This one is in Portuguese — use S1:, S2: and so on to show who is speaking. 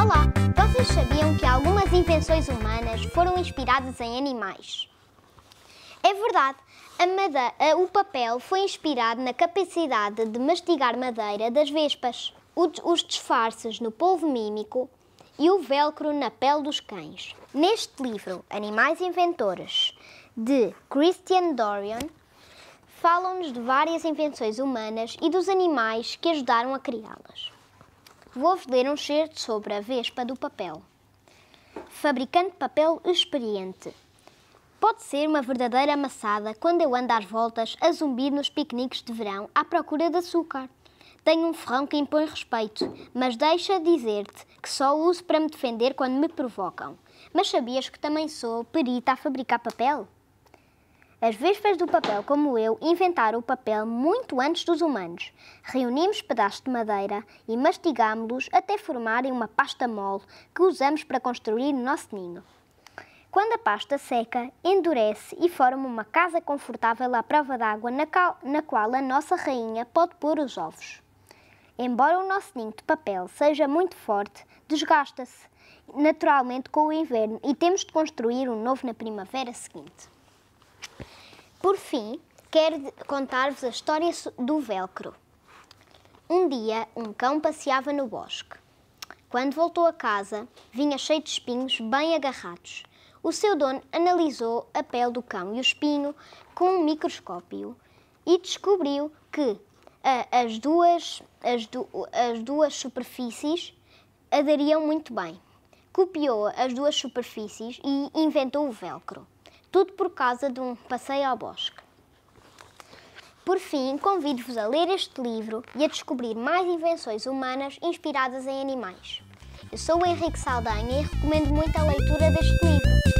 S1: Olá! Vocês sabiam que algumas invenções humanas foram inspiradas em animais? É verdade, a o papel foi inspirado na capacidade de mastigar madeira das vespas, os disfarces no polvo mímico e o velcro na pele dos cães. Neste livro, Animais Inventores, de Christian Dorian, falam-nos de várias invenções humanas e dos animais que ajudaram a criá-las. Vou-vos ler um certo sobre a Vespa do Papel. Fabricante de papel experiente. Pode ser uma verdadeira amassada quando eu ando às voltas a zumbir nos piqueniques de verão à procura de açúcar. Tenho um ferrão que impõe respeito, mas deixa dizer-te que só uso para me defender quando me provocam. Mas sabias que também sou perita a fabricar papel? As vespas do papel, como eu, inventaram o papel muito antes dos humanos. Reunimos pedaços de madeira e mastigámos-los até formarem uma pasta mole que usamos para construir o nosso ninho. Quando a pasta seca, endurece e forma uma casa confortável à prova d'água na, na qual a nossa rainha pode pôr os ovos. Embora o nosso ninho de papel seja muito forte, desgasta-se naturalmente com o inverno e temos de construir um novo na primavera seguinte. Por fim, quero contar-vos a história do velcro. Um dia, um cão passeava no bosque. Quando voltou a casa, vinha cheio de espinhos bem agarrados. O seu dono analisou a pele do cão e o espinho com um microscópio e descobriu que as, duas, as, du, as duas superfícies aderiam muito bem. Copiou as duas superfícies e inventou o velcro. Tudo por causa de um passeio ao bosque. Por fim, convido-vos a ler este livro e a descobrir mais invenções humanas inspiradas em animais. Eu sou o Henrique Saldanha e recomendo muito a leitura deste livro.